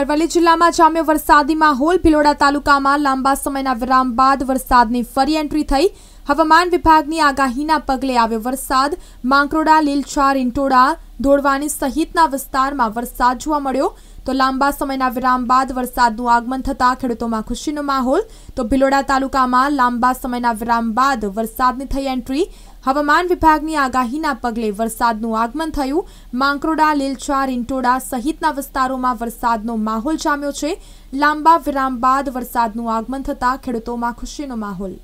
અરવલ્લી જિલ્લામાં જામ્યો વરસાદી માહોલ ભિલોડા તાલુકામાં લાંબા સમયના વિરામ બાદ વરસાદની ફરી એન્ટ્રી થઈ હવામાન વિભાગની આગાહીના પગલે આવ્યો વરસાદ માંકરોડા લીલછા રીંટોડા ધોળવાની સહિતના વિસ્તારમાં વરસાદ જોવા મળ્યો તો લાંબા સમયના વિરામ બાદ વરસાદનું આગમન થતાં ખેડૂતોમાં ખુશીનો માહોલ તો ભિલોડા તાલુકામાં લાંબા સમયના વિરામ બાદ વરસાદની થઈ એન્ટ્રી હવામાન વિભાગની આગાહીના પગલે વરસાદનું આગમન થયું માંકરોડા લીલછા રીંટોડા સહિતના વિસ્તારોમાં વરસાદનો માહોલ જામ્યો છે લાંબા વિરામ બાદ વરસાદનું આગમન થતાં ખેડૂતોમાં ખુશીનો માહોલ